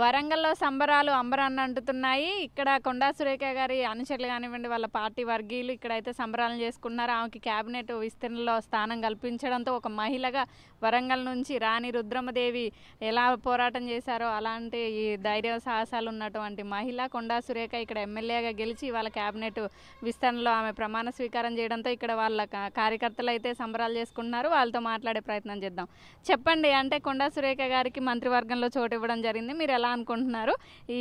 వరంగల్లో సంబరాలు అంబరాన్ని అంటుతున్నాయి ఇక్కడ కొండా సురేఖ గారి అనుచరులు కానివ్వండి వాళ్ళ పార్టీ వర్గీయులు ఇక్కడైతే సంబరాలు చేసుకున్నారు ఆమెకి కేబినెట్ విస్తరణలో స్థానం కల్పించడంతో ఒక మహిళగా వరంగల్ నుంచి రాణి రుద్రమదేవి ఎలా పోరాటం చేశారో అలాంటి ఈ ధైర్య సాహసాలు ఉన్నటువంటి మహిళ కొండా సురేఖ ఇక్కడ ఎమ్మెల్యేగా గెలిచి వాళ్ళ కేబినెట్ విస్తరణలో ఆమె ప్రమాణ స్వీకారం చేయడంతో ఇక్కడ వాళ్ళ కార్యకర్తలు అయితే సంబరాలు చేసుకుంటున్నారు వాళ్ళతో మాట్లాడే ప్రయత్నం చేద్దాం చెప్పండి అంటే కొండా సురేఖ గారికి మంత్రివర్గంలో చోటు ఇవ్వడం జరిగింది మీరు ఎలా ఎలా అనుకుంటున్నారు ఈ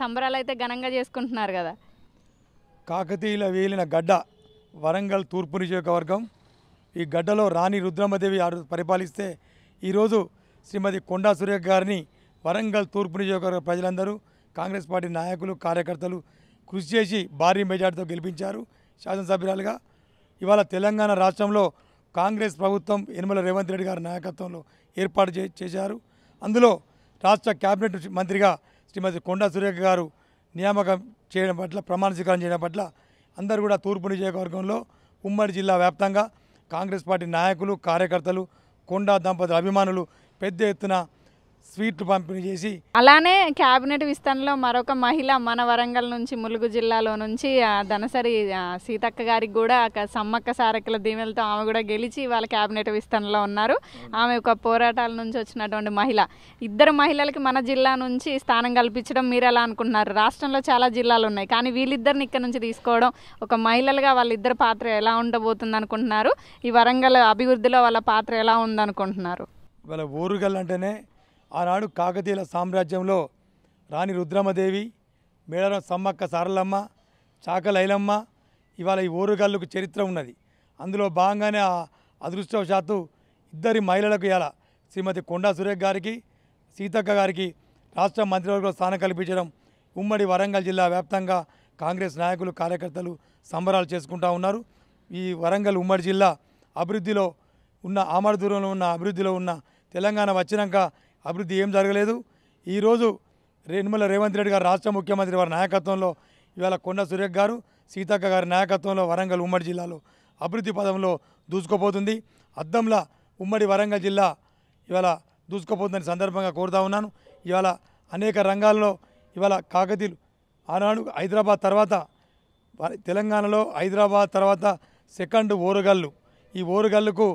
సంబరాలు అయితే ఘనంగా చేసుకుంటున్నారు కదా కాకతీయుల వేలిన గడ్డ వరంగల్ తూర్పు నియోజకవర్గం ఈ గడ్డలో రాణి రుద్రమదేవి పరిపాలిస్తే ఈరోజు శ్రీమతి కొండా సురేఖ గారిని వరంగల్ తూర్పు నియోజకవర్గ ప్రజలందరూ కాంగ్రెస్ పార్టీ నాయకులు కార్యకర్తలు కృషి చేసి భారీ మెజార్టీతో గెలిపించారు శాసనసభ్యురాలుగా ఇవాళ తెలంగాణ రాష్ట్రంలో కాంగ్రెస్ ప్రభుత్వం యనమల రేవంత్ రెడ్డి గారి నాయకత్వంలో ఏర్పాటు చేశారు అందులో రాష్ట్ర కేబినెట్ మంత్రిగా శ్రీమతి కొండా సురేఖ గారు నియామకం చేయడం పట్ల ప్రమాణ స్వీకారం చేయడం పట్ల అందరూ కూడా తూర్పు నియోజకవర్గంలో ఉమ్మడి జిల్లా వ్యాప్తంగా కాంగ్రెస్ పార్టీ నాయకులు కార్యకర్తలు కొండా దంపతుల అభిమానులు పెద్ద ఎత్తున స్వీట్లు పంపిణీ చేసి అలానే కేబినెట్ విస్తరణలో మరొక మహిళ మన వరంగల్ నుంచి ములుగు జిల్లాలో నుంచి ధనసరి సీతక్క గారికి కూడా సమ్మక్క సారక్కల దీవెలతో ఆమె కూడా గెలిచి వాళ్ళ కేబినెట్ విస్తరణలో ఉన్నారు ఆమె ఒక పోరాటాల నుంచి వచ్చినటువంటి మహిళ ఇద్దరు మహిళలకి మన జిల్లా నుంచి స్థానం కల్పించడం మీరు ఎలా అనుకుంటున్నారు రాష్ట్రంలో చాలా జిల్లాలు ఉన్నాయి కానీ వీళ్ళిద్దరిని ఇక్కడ నుంచి తీసుకోవడం ఒక మహిళలుగా వాళ్ళిద్దరు పాత్ర ఎలా ఉండబోతుంది అనుకుంటున్నారు ఈ వరంగల్ అభివృద్ధిలో వాళ్ళ పాత్ర ఎలా ఉందనుకుంటున్నారు వాళ్ళ ఊరుగల్ అంటేనే ఆనాడు కాకతీయుల సామ్రాజ్యంలో రాణి రుద్రమదేవి మేడరం సమ్మక్క సారలమ్మ చాకలైలమ్మ ఇవాళ ఈ ఓరుగల్లుకు చరిత్ర ఉన్నది అందులో భాగంగానే ఆ అదృష్టవశాత్తు ఇద్దరి మహిళలకు ఇలా శ్రీమతి కొండా సురేఖ్ గారికి సీతక్క గారికి రాష్ట్ర మంత్రివర్గంలో స్థానం కల్పించడం ఉమ్మడి వరంగల్ జిల్లా వ్యాప్తంగా కాంగ్రెస్ నాయకులు కార్యకర్తలు సంబరాలు చేసుకుంటూ ఉన్నారు ఈ వరంగల్ ఉమ్మడి జిల్లా అభివృద్ధిలో ఉన్న ఆమర ఉన్న అభివృద్ధిలో ఉన్న తెలంగాణ వచ్చినాక అభివృద్ధి ఏం జరగలేదు ఈరోజు రేణుమల రేవంత్ రెడ్డి గారు రాష్ట్ర ముఖ్యమంత్రి వారి నాయకత్వంలో ఇవాళ కొండ సురేఖ గారు సీతక్క గారి నాయకత్వంలో వరంగల్ ఉమ్మడి జిల్లాలో అభివృద్ధి పదంలో దూసుకోబోతుంది అద్దంలా ఉమ్మడి వరంగల్ జిల్లా ఇవాళ దూసుకోబోతుందని సందర్భంగా కోరుతా ఉన్నాను ఇవాళ అనేక రంగాల్లో ఇవాళ కాకతీలు ఆనాడు హైదరాబాద్ తర్వాత తెలంగాణలో హైదరాబాద్ తర్వాత సెకండ్ ఓరుగల్లు ఈ ఓరుగల్లుకు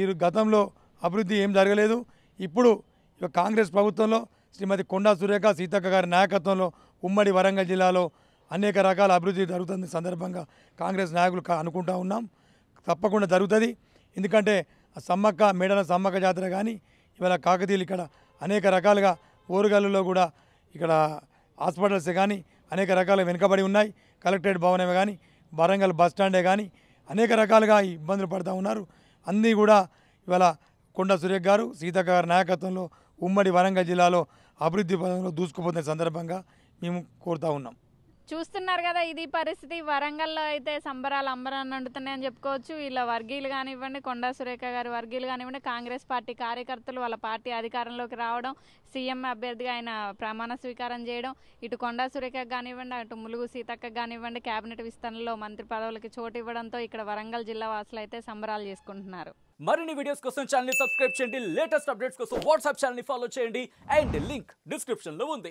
ఈ గతంలో అభివృద్ధి ఏం జరగలేదు ఇప్పుడు ఇక కాంగ్రెస్ ప్రభుత్వంలో శ్రీమతి కొండా సురేఖ సీతక్క గారి నాయకత్వంలో ఉమ్మడి వరంగల్ జిల్లాలో అనేక రకాల అభివృద్ధి జరుగుతుంది సందర్భంగా కాంగ్రెస్ నాయకులు అనుకుంటా ఉన్నాం తప్పకుండా జరుగుతుంది ఎందుకంటే సమ్మక్క మేడల సమ్మక్క జాతర కానీ ఇవాళ కాకతీయులు ఇక్కడ అనేక రకాలుగా ఓరుగల్లులో కూడా ఇక్కడ హాస్పిటల్స్ కానీ అనేక రకాల వెనుకబడి ఉన్నాయి కలెక్టరేట్ భవనమే కానీ వరంగల్ బస్టాండే కానీ అనేక రకాలుగా ఇబ్బందులు పడుతూ ఉన్నారు అన్నీ కూడా ఇవాళ కొండ సురేఖ గారు సీతక్క గారి నాయకత్వంలో ఉమ్మడి వరంగల్ జిల్లాలో అభివృద్ధి పథంలో దూసుకుపోతున్న సందర్భంగా మేము కోరుతా ఉన్నాం చూస్తున్నారు కదా ఇది పరిస్థితి వరంగల్లో అయితే సంబరాలు అంబరాన్ని అండుతున్నాయని చెప్పుకోవచ్చు ఇలా వర్గీయులు కానివ్వండి కొండా సురేఖ గారు వర్గీయులు కానివ్వండి కాంగ్రెస్ పార్టీ కార్యకర్తలు వాళ్ళ పార్టీ అధికారంలోకి రావడం సీఎం అభ్యర్థిగా ఆయన ప్రమాణ స్వీకారం చేయడం ఇటు కొండా సురేఖకు కానివ్వండి అటు ములుగు సీతక్క కానివ్వండి కేబినెట్ విస్తరణలో మంత్రి పదవులకి చోటు ఇవ్వడంతో ఇక్కడ వరంగల్ జిల్లా వాసులు అయితే సంబరాలు చేసుకుంటున్నారు మరిన్ని వీడియోస్ కోసం ఛానల్ సబ్స్క్రైబ్ చేయండి లేటెస్ట్ అప్డేట్స్ కోసం వాట్సాప్ ఛానల్ ఫాలో చేయండి అండ్ లింక్ లో ఉంది